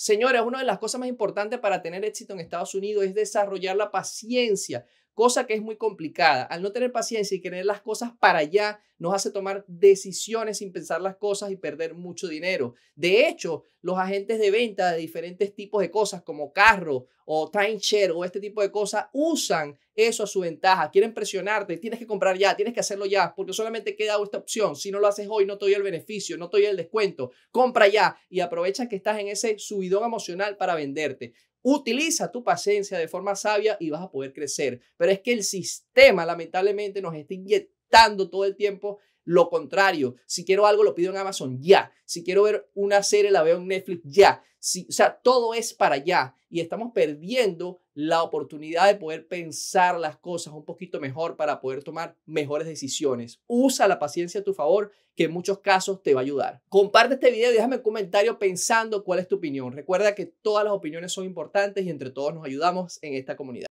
Señores, una de las cosas más importantes para tener éxito en Estados Unidos es desarrollar la paciencia cosa que es muy complicada. Al no tener paciencia y querer las cosas para allá, nos hace tomar decisiones sin pensar las cosas y perder mucho dinero. De hecho, los agentes de venta de diferentes tipos de cosas como carro o timeshare o este tipo de cosas usan eso a su ventaja. Quieren presionarte, tienes que comprar ya, tienes que hacerlo ya, porque solamente queda esta opción. Si no lo haces hoy, no te doy el beneficio, no te doy el descuento. Compra ya y aprovecha que estás en ese subidón emocional para venderte. Utiliza tu paciencia de forma sabia y vas a poder crecer. Pero es que el sistema lamentablemente nos está inyectando todo el tiempo lo contrario. Si quiero algo, lo pido en Amazon ya. Si quiero ver una serie, la veo en Netflix ya. o sea, todo es para ya y estamos perdiendo la oportunidad de poder pensar las cosas un poquito mejor para poder tomar mejores decisiones. Usa la paciencia a tu favor, que en muchos casos te va a ayudar. Comparte este video y déjame un comentario pensando cuál es tu opinión. Recuerda que todas las opiniones son importantes y entre todos nos ayudamos en esta comunidad.